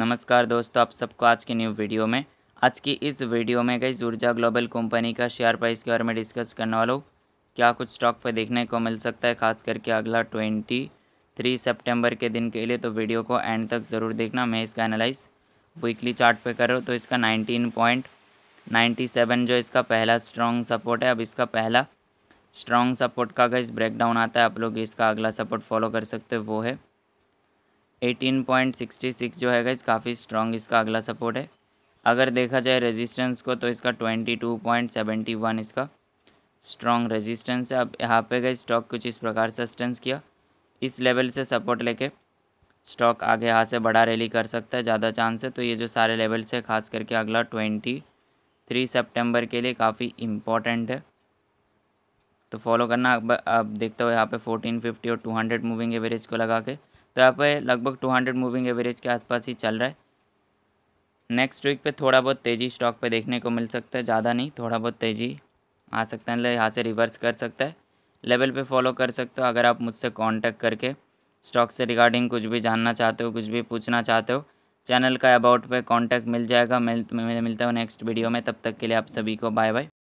नमस्कार दोस्तों आप सबको आज की न्यू वीडियो में आज की इस वीडियो में गई ऊर्जा ग्लोबल कंपनी का शेयर प्राइस के बारे में डिस्कस करने वाला हूँ क्या कुछ स्टॉक पर देखने को मिल सकता है खास करके अगला ट्वेंटी थ्री सेप्टेम्बर के दिन के लिए तो वीडियो को एंड तक ज़रूर देखना मैं इसका एनालाइज वीकली चार्ट पे कर रहा हूँ तो इसका नाइनटीन पॉइंट नाइन्टी सेवन जो इसका पहला स्ट्रॉन्ग सपोर्ट है अब इसका पहला स्ट्रॉन्ग सपोर्ट का गई ब्रेकडाउन आता है आप लोग इसका अगला सपोर्ट फॉलो कर सकते हो वो है 18.66 जो है गाइज काफ़ी स्ट्रॉन्ग इसका अगला सपोर्ट है अगर देखा जाए रेजिस्टेंस को तो इसका 22.71 इसका स्ट्रॉन्ग रेजिस्टेंस है अब यहाँ पे गए स्टॉक कुछ इस प्रकार सस्टेंस किया इस लेवल से सपोर्ट लेके स्टॉक आगे यहाँ से बड़ा रैली कर सकता है ज़्यादा चांस है तो ये जो सारे लेवल्स है खास करके अगला ट्वेंटी थ्री सेप्टेम्बर के लिए काफ़ी इम्पॉर्टेंट है तो फॉलो करना अब, अब देखते हो यहाँ पे फोर्टीन फिफ्टी और टू हंड्रेड मूविंग एवरेज को लगा के तो यहाँ पे लगभग 200 मूविंग एवरेज के आसपास ही चल रहा है नेक्स्ट वीक पे थोड़ा बहुत तेज़ी स्टॉक पे देखने को मिल सकता है ज़्यादा नहीं थोड़ा बहुत तेज़ी आ सकता है मतलब यहाँ से रिवर्स कर सकता है लेवल पे फॉलो कर सकते हो अगर आप मुझसे कांटेक्ट करके स्टॉक से रिगार्डिंग कुछ भी जानना चाहते हो कुछ भी पूछना चाहते हो चैनल का अबाउट पर कॉन्टैक्ट मिल जाएगा मिल, मिलता हूँ नेक्स्ट वीडियो में तब तक के लिए आप सभी को बाय बाय